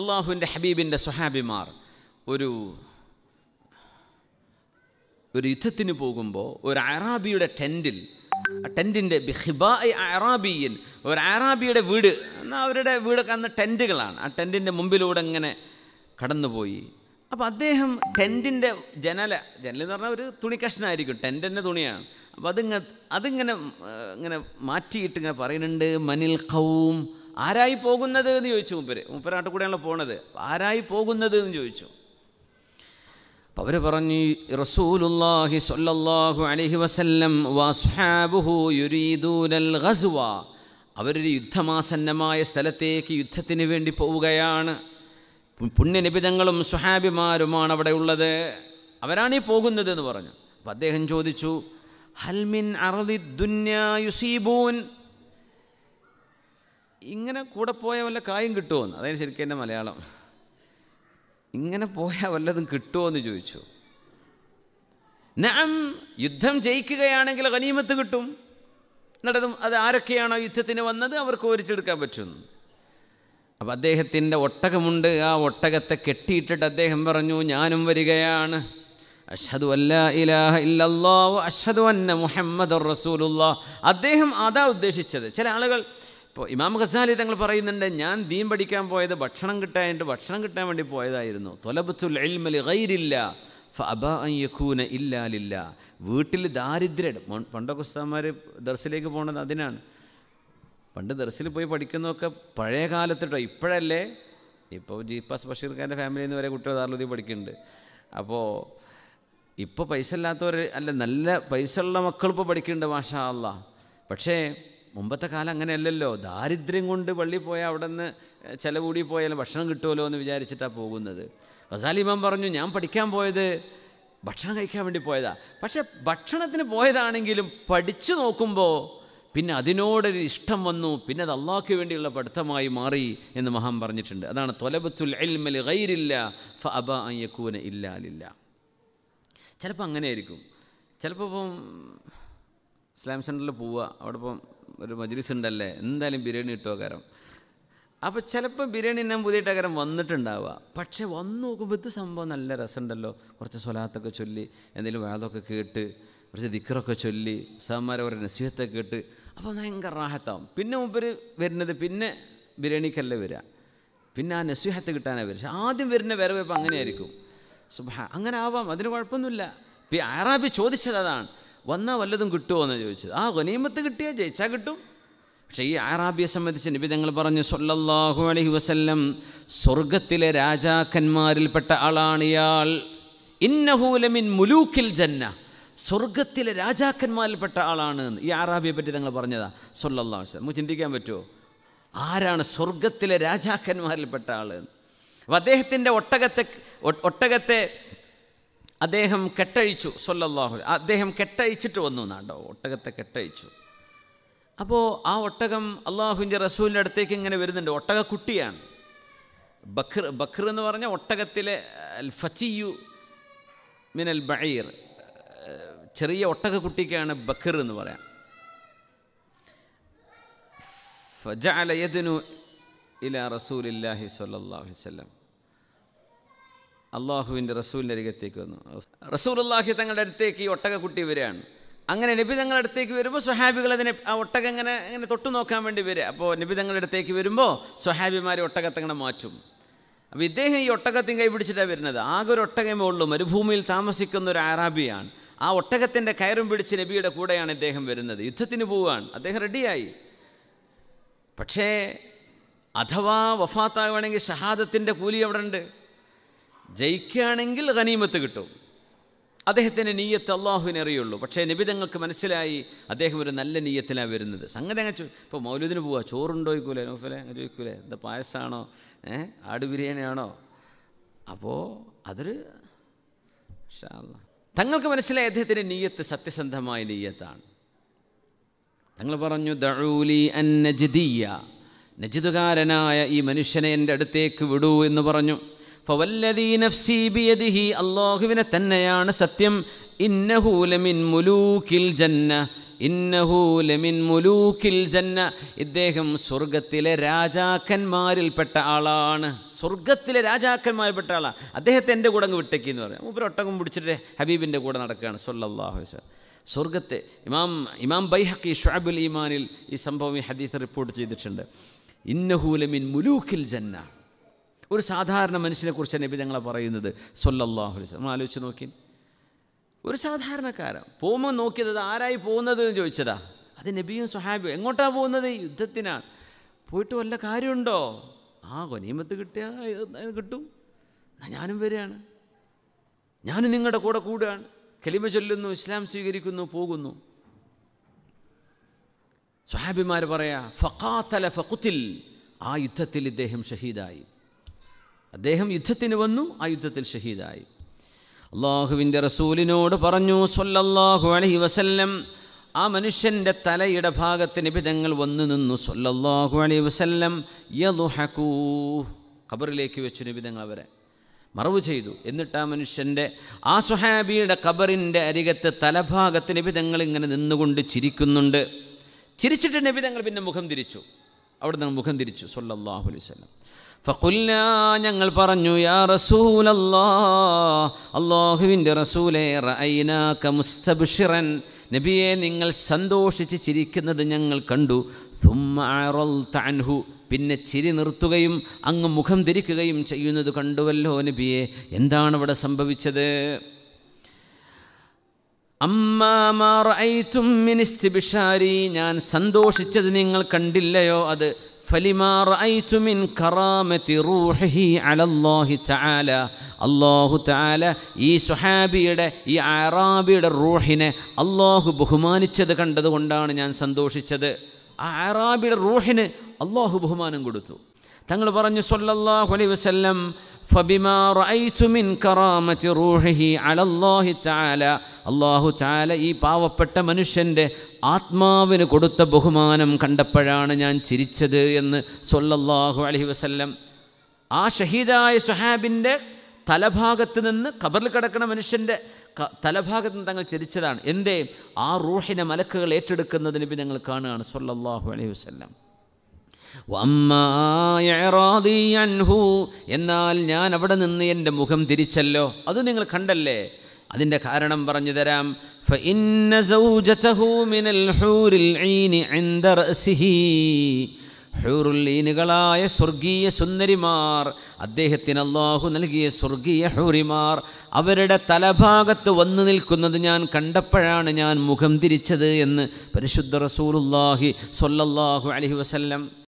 അള്ളാഹുവിൻ്റെ ഹബീബിൻ്റെ സ്വഹാബിമാർ ഒരു ഒരു യുദ്ധത്തിന് പോകുമ്പോൾ ഒരു അറാബിയുടെ ടെൻറ്റിൽ ടെൻറ്റിൻ്റെ ബിഹിബായ് അറാബിയൻ ഒരു അറാബിയുടെ വീട് എന്നാൽ അവരുടെ വീടൊക്കെ അന്ന് ടെൻറ്റുകളാണ് ആ ടെൻറ്റിൻ്റെ മുമ്പിലൂടെ ഇങ്ങനെ കടന്നുപോയി അപ്പോൾ അദ്ദേഹം ടെൻറ്റിൻ്റെ ജനല ജനൽ എന്ന് പറഞ്ഞാൽ ഒരു തുണി കഷ്ണമായിരിക്കും ടെൻറ്റിൻ്റെ തുണിയാണ് അപ്പോൾ അതിങ്ങനെ അതിങ്ങനെ ഇങ്ങനെ മാറ്റിയിട്ട് ഇങ്ങനെ പറയുന്നുണ്ട് മനിൽ ഖൗം ആരായി പോകുന്നത് എന്ന് ചോദിച്ചു മുപ്പര് മുപ്പരാട്ട് കൂടെയാണ് പോണത് ആരായി പോകുന്നത് എന്ന് ചോദിച്ചു അവർ പറഞ്ഞു റസൂലുല്ലാഹി സൊല്ലാഹു അലൈഹി വസല്ലം വസ്ഹാബുഹു യുരീദൂനൽ ഗസ്വ അവരൊരു യുദ്ധമാസന്നമായ സ്ഥലത്തേക്ക് യുദ്ധത്തിന് വേണ്ടി പോവുകയാണ് പുണ്യനിബിതങ്ങളും സുഹാബിമാരുമാണ് അവിടെ ഉള്ളത് അവരാണ് ഈ പോകുന്നത് എന്ന് പറഞ്ഞു അപ്പം അദ്ദേഹം ചോദിച്ചു ഹൽമിൻ അറുതി ദുന്യ യുസീബൂൻ ഇങ്ങനെ കൂടെ പോയ വല്ല കായും കിട്ടുമോയെന്ന് അതായത് ശരിക്കും എൻ്റെ മലയാളം ഇങ്ങനെ പോയാൽ വല്ലതും എന്ന് ചോദിച്ചു ഞാൻ യുദ്ധം ജയിക്കുകയാണെങ്കിൽ ഗനീമത്ത് കിട്ടും എന്നിട്ടും അത് ആരൊക്കെയാണോ യുദ്ധത്തിന് വന്നത് അവർക്ക് ഒരിച്ചെടുക്കാൻ പറ്റും അപ്പോൾ അദ്ദേഹത്തിൻ്റെ ഒട്ടകമുണ്ട് ആ ഒട്ടകത്തെ കെട്ടിയിട്ടിട്ട് അദ്ദേഹം പറഞ്ഞു ഞാനും വരികയാണ് അഷദു അല്ല ഇലാഹ ഇല്ലല്ലാഹു അഷദു അന്ന മുഹമ്മദ് റസൂലുള്ള അദ്ദേഹം അതാ ഉദ്ദേശിച്ചത് ചില ആളുകൾ അപ്പോൾ ഇമാം ഖസാലി തങ്ങൾ പറയുന്നുണ്ട് ഞാൻ ദീൻ പഠിക്കാൻ പോയത് ഭക്ഷണം കിട്ടാനായിട്ട് ഭക്ഷണം കിട്ടാൻ വേണ്ടി പോയതായിരുന്നു തൊലബത്തുൽ എൽമലി ഗൈരില്ല ഫബൂന ഇല്ലാലില്ല വീട്ടിൽ ദാരിദ്ര്യം പണ്ടൊക്കെ ഉസ്താന്മാർ ദർസിലേക്ക് പോകുന്നത് അതിനാണ് പണ്ട് ദർസിൽ പോയി പഠിക്കുന്നതൊക്കെ പഴയ കാലത്തിട്ടോ ഇപ്പോഴല്ലേ ഇപ്പോൾ ജീപ്പാസ് പാസ് ബഷീർഖാൻ്റെ ഫാമിലിയിൽ നിന്ന് വരെ കുട്ടികൾ ദാർലുദി പഠിക്കുന്നുണ്ട് അപ്പോൾ ഇപ്പോൾ പൈസ ഇല്ലാത്തവർ അല്ല നല്ല പൈസ ഉള്ള മക്കൾ ഇപ്പോൾ പഠിക്കുന്നുണ്ട് മാഷാ അല്ല പക്ഷേ മുമ്പത്തെ കാലം അങ്ങനെയല്ലല്ലോ ദാരിദ്ര്യം കൊണ്ട് പള്ളി പോയാൽ അവിടെ നിന്ന് ചിലവ് കൂടി പോയാലും ഭക്ഷണം കിട്ടുമല്ലോ എന്ന് വിചാരിച്ചിട്ടാണ് പോകുന്നത് ഗസാലിമാൻ പറഞ്ഞു ഞാൻ പഠിക്കാൻ പോയത് ഭക്ഷണം കഴിക്കാൻ വേണ്ടി പോയതാ പക്ഷേ ഭക്ഷണത്തിന് പോയതാണെങ്കിലും പഠിച്ചു നോക്കുമ്പോൾ പിന്നെ അതിനോടൊരു ഇഷ്ടം വന്നു പിന്നെ അത് അള്ളാഹ്ക്ക് വേണ്ടിയുള്ള പഠിത്തമായി മാറി എന്ന് മഹാൻ പറഞ്ഞിട്ടുണ്ട് അതാണ് തൊലബത്തുൽ എൽമൽ ഗൈരില്ല ഫ അബ അയ്യക്കൂന ഇല്ലാലില്ല ചിലപ്പോൾ അങ്ങനെ ആയിരിക്കും ചിലപ്പോൾ ഇപ്പം ഇസ്ലാം സെൻറ്ററിൽ പോവുക അവിടെ ഇപ്പം ഒരു മജ്ലിസ് ഉണ്ടല്ലേ എന്തായാലും ബിരിയാണി കിട്ടുമോ കാരണം അപ്പോൾ ചിലപ്പോൾ ബിരിയാണി ഞാൻ പുതിയിട്ട് ടകരം വന്നിട്ടുണ്ടാവുക പക്ഷേ വന്നു നോക്കുമ്പോൾ ഇത് സംഭവം നല്ല രസമുണ്ടല്ലോ കുറച്ച് സ്വലാത്തൊക്കെ ചൊല്ലി എന്തെങ്കിലും വേദമൊക്കെ കേട്ട് കുറച്ച് ദിക്കറൊക്കെ ചൊല്ലി സാമാരെ ഒരു നസീഹത്തൊക്കെ കേട്ട് അപ്പോൾ ഭയങ്കര റാഹത്താവും പിന്നെ മുമ്പ് വരുന്നത് പിന്നെ ബിരിയാണിക്കല്ല വരിക പിന്നെ ആ നസീഹത്ത് കിട്ടാനേ വരിക ആദ്യം വരുന്ന വരവേപ്പം അങ്ങനെയായിരിക്കും സുബ അങ്ങനെ ആവാം അതിന് കുഴപ്പമൊന്നുമില്ല ഇപ്പം ആറാബി ചോദിച്ചത് അതാണ് വന്നാൽ വല്ലതും കിട്ടുമോ എന്ന് ചോദിച്ചത് ആ ഗനീമത്ത് കിട്ടിയാൽ ജയിച്ചാൽ കിട്ടും പക്ഷേ ഈ ആറാബിയെ സംബന്ധിച്ച് നബി തങ്ങൾ പറഞ്ഞു സൊല്ലാഹു അലഹി വസ്ല്ലം സ്വർഗത്തിലെ രാജാക്കന്മാരിൽപ്പെട്ട ആളാണ് ഇയാൾ ഇന്നഹൂലമിൻ മുലൂക്കിൽ ജന്ന സ്വർഗത്തിലെ രാജാക്കന്മാരിൽപ്പെട്ട ആളാണ് ഈ ആറാബിയെ പറ്റി തങ്ങൾ പറഞ്ഞതാ സൊല്ലാഹു വസ്ലം നമുക്ക് ചിന്തിക്കാൻ പറ്റുമോ ആരാണ് സ്വർഗത്തിലെ രാജാക്കന്മാരിൽപ്പെട്ട ആൾ അപ്പം അദ്ദേഹത്തിൻ്റെ ഒട്ടകത്തെ ഒട്ടകത്തെ അദ്ദേഹം കെട്ടഴിച്ചു സൊല്ലാഹു അദ്ദേഹം കെട്ടഴിച്ചിട്ട് വന്നു എന്നാണ്ടോ ഒട്ടകത്തെ കെട്ടഴിച്ചു അപ്പോൾ ആ ഒട്ടകം അള്ളാഹുവിൻ്റെ റസൂലിൻ്റെ അടുത്തേക്ക് ഇങ്ങനെ വരുന്നുണ്ട് ഒട്ടകക്കുട്ടിയാണ് ബഖർ ബഖർ എന്ന് പറഞ്ഞാൽ ഒട്ടകത്തിലെ അൽ ഫച്ചിയു മിനൽ ബഹീർ ചെറിയ ഒട്ടകക്കുട്ടിക്കാണ് ബഖർ എന്ന് പറയാം ഫജ അലയദിനു ഇല റസൂലില്ലാഹി സല്ലാഹു വല്ലം അള്ളാഹുവിൻ്റെ റസൂലിൻ്റെ അരികത്തേക്ക് വന്നു റസൂൽ അള്ളാഹി തങ്ങളുടെ അടുത്തേക്ക് ഈ കുട്ടി വരികയാണ് അങ്ങനെ നബി തങ്ങളുടെ അടുത്തേക്ക് വരുമ്പോൾ സ്വഹാബികൾ അതിനെ ആ ഒട്ടക ഇങ്ങനെ ഇങ്ങനെ തൊട്ടു നോക്കാൻ വേണ്ടി വരിക അപ്പോൾ നബി തങ്ങളുടെ അടുത്തേക്ക് വരുമ്പോൾ സ്വഹാബിമാരെ ഒട്ടകത്തങ്ങനെ മാറ്റും അപ്പോൾ ഇദ്ദേഹം ഈ ഒട്ടകത്തിൻ കൈ പിടിച്ചിട്ടാണ് വരുന്നത് ആകെ ഒരു ഒട്ടകം ഉള്ളു മരുഭൂമിയിൽ താമസിക്കുന്ന ഒരു അറാബിയാണ് ആ ഒട്ടകത്തിൻ്റെ കയറും പിടിച്ച് നബിയുടെ കൂടെയാണ് ഇദ്ദേഹം വരുന്നത് യുദ്ധത്തിന് പോവുകയാണ് അദ്ദേഹം റെഡിയായി പക്ഷേ അഥവാ വഫാത്താകുവാണെങ്കിൽ ഷഹാദത്തിൻ്റെ കൂലി എവിടെ ഉണ്ട് ജയിക്കുകയാണെങ്കിൽ ഖനീമത്ത് കിട്ടും അദ്ദേഹത്തിൻ്റെ നീയത്ത് അള്ളാഹുവിനെ അറിയുള്ളൂ പക്ഷേ നിബിതങ്ങൾക്ക് മനസ്സിലായി അദ്ദേഹം ഒരു നല്ല നീയത്തിലാണ് വരുന്നത് സംഗതി അങ്ങനെ ഇപ്പോൾ മൗലൂദിന് പോവുക ചോറുണ്ടോ ചോദിക്കൂലേ നോഫലെ അങ്ങനെ ചോദിക്കൂലേ എന്താ പായസമാണോ ഏ ആട് ബിരിയാണിയാണോ അപ്പോൾ അതൊരു തങ്ങൾക്ക് മനസ്സിലായി അദ്ദേഹത്തിൻ്റെ നീയത്ത് സത്യസന്ധമായ നീയത്താണ് തങ്ങൾ പറഞ്ഞു ദഴൂലി അൻ നജിതുകാരനായ നജിദുകാരനായ ഈ മനുഷ്യനെ എൻ്റെ അടുത്തേക്ക് വിടൂ എന്ന് പറഞ്ഞു ഫവല്ലദീ നഫ്സി ബിയദിഹി അള്ളാഹുവിനെ തന്നെയാണ് സത്യം ഇന്നഹൂലമിൻ മുലൂക്കിൽ ജന്ന ഇന്നഹൂലമിൻ മുലൂക്കിൽ ജന്ന ഇദ്ദേഹം സ്വർഗത്തിലെ രാജാക്കന്മാരിൽപ്പെട്ട ആളാണ് സ്വർഗത്തിലെ രാജാക്കന്മാരിൽപ്പെട്ട ആളാണ് അദ്ദേഹത്തെ എൻ്റെ കൂടെ അങ്ങ് വിട്ടേക്കി എന്ന് പറയാം മൂപ്പര് ഒട്ടകം പിടിച്ചിട്ട് ഹബീബിൻ്റെ കൂടെ നടക്കുകയാണ് സൊല്ലാഹു സ്വർഗത്തെ ഇമാം ഇമാം ബൈഹക്കി ഷാബുൽ ഈമാനിൽ ഈ സംഭവം ഈ ഹദീത്ത് റിപ്പോർട്ട് ചെയ്തിട്ടുണ്ട് ഇന്നഹൂലമിൻ മുലൂക്കിൽ ജന്ന ഒരു സാധാരണ മനുഷ്യനെ മനുഷ്യനെക്കുറിച്ച് നബി ഞങ്ങളെ പറയുന്നത് സൊല്ലാഹു അലൈഹി നമ്മൾ ആലോചിച്ച് നോക്കി ഒരു സാധാരണക്കാരൻ പോകുമ്പോൾ നോക്കിയത് ആരായി പോകുന്നത് എന്ന് ചോദിച്ചതാ അത് നബിയും സുഹാബിയും എങ്ങോട്ടാണ് പോകുന്നത് യുദ്ധത്തിനാണ് പോയിട്ട് വല്ല കാര്യമുണ്ടോ ആ കൊനീമത്ത് കിട്ടിയാൽ കിട്ടും ഞാനും വരികയാണ് ഞാനും നിങ്ങളുടെ കൂടെ കൂടുകയാണ് കലിമ ചൊല്ലുന്നു ഇസ്ലാം സ്വീകരിക്കുന്നു പോകുന്നു സ്വഹാബിമാർ പറയാ ഫക്കാത്തല ഫഖുത്തിൽ ആ യുദ്ധത്തിൽ ഇദ്ദേഹം ഷഹീദായി അദ്ദേഹം യുദ്ധത്തിന് വന്നു ആ യുദ്ധത്തിൽ ഷഹീദായി അള്ളാഹുവിൻ്റെ റസൂലിനോട് പറഞ്ഞു സൊല്ലല്ലാഹു അലഹി വസല്ലം ആ മനുഷ്യൻ്റെ തലയുടെ ഭാഗത്തിന് വിധങ്ങൾ വന്നു നിന്നു സൊല്ലല്ലാഹു അലൈഹി വസല്ലം യലുഹക്കൂ ഖബറിലേക്ക് വെച്ചു നിബിധങ്ങൾ അവരെ മറവ് ചെയ്തു എന്നിട്ട് ആ മനുഷ്യൻ്റെ ആ സുഹാബിയുടെ ഖബറിൻ്റെ അരികത്ത് തലഭാഗത്തിന് വിധങ്ങൾ ഇങ്ങനെ നിന്നുകൊണ്ട് ചിരിക്കുന്നുണ്ട് ചിരിച്ചിട്ട് നബിതങ്ങൾ പിന്നെ മുഖം തിരിച്ചു അവിടെ നിന്ന് മുഖം തിരിച്ചു സൊല്ലാഹു അലൈഹി വസല്ലം ഫക്കുല്ല ഞങ്ങൾ പറഞ്ഞു യാ റസൂലല്ലാ അള്ളാഹുവിൻ്റെ റസൂലേ റൈനാക്ക മുസ്തബിഷിറൻ നബിയെ നിങ്ങൾ സന്തോഷിച്ച് ചിരിക്കുന്നത് ഞങ്ങൾ കണ്ടു താൻഹു പിന്നെ ചിരി നിർത്തുകയും അങ്ങ് മുഖം തിരിക്കുകയും ചെയ്യുന്നത് കണ്ടുവല്ലോ നബിയെ എന്താണ് ഇവിടെ സംഭവിച്ചത് അമ്മാ ഞാൻ സന്തോഷിച്ചത് നിങ്ങൾ കണ്ടില്ലയോ അത് فلما رأيت من كرامة روحه على الله تعالى അള്ളാഹു താല ഈ സുഹാബിയുടെ ഈ അറാബിയുടെ റൂഹിനെ അള്ളാഹു ബഹുമാനിച്ചത് കണ്ടതുകൊണ്ടാണ് ഞാൻ സന്തോഷിച്ചത് ആ ആറാബിയുടെ റൂഹിന് അള്ളാഹു ബഹുമാനം കൊടുത്തു തങ്ങൾ പറഞ്ഞു സല്ലല്ലാഹു അലൈഹി വസല്ലം ഫബിമാ റഅയ്തു മിൻ കറാമത്തി റൂഹിഹി അലല്ലാഹി തആല അല്ലാഹു തആല ഈ പാവപ്പെട്ട മനുഷ്യൻ്റെ ആത്മാവിന് കൊടുത്ത ബഹുമാനം കണ്ടപ്പോഴാണ് ഞാൻ ചിരിച്ചത് എന്ന് സല്ലല്ലാഹു അലൈഹി വസല്ലം ആ ഷഹീദായ സുഹാബിൻ്റെ തലഭാഗത്ത് നിന്ന് കബറിൽ കിടക്കുന്ന മനുഷ്യൻ്റെ തലഭാഗത്ത് നിന്ന് തങ്ങൾ ചിരിച്ചതാണ് എന്തേ ആ റൂഹിനെ മലക്കുകൾ ഏറ്റെടുക്കുന്നതിന് ഞങ്ങൾ കാണുകയാണ് സൊല്ലാഹു അലൈഹി വസല്ലം അൻഹു എന്നാൽ ഞാൻ അവിടെ നിന്ന് എൻ്റെ മുഖം തിരിച്ചല്ലോ അത് നിങ്ങൾ കണ്ടല്ലേ അതിൻ്റെ കാരണം പറഞ്ഞു തരാം ഹൂറുല്ലീനുകളായ സ്വർഗീയ സുന്ദരിമാർ അദ്ദേഹത്തിന് അള്ളാഹു നൽകിയ സ്വർഗീയ ഹൂറിമാർ അവരുടെ തലഭാഗത്ത് വന്നു നിൽക്കുന്നത് ഞാൻ കണ്ടപ്പോഴാണ് ഞാൻ മുഖം തിരിച്ചത് എന്ന് പരിശുദ്ധ റസൂലുല്ലാഹി സൊല്ലാഹു അലഹി വസല്ലം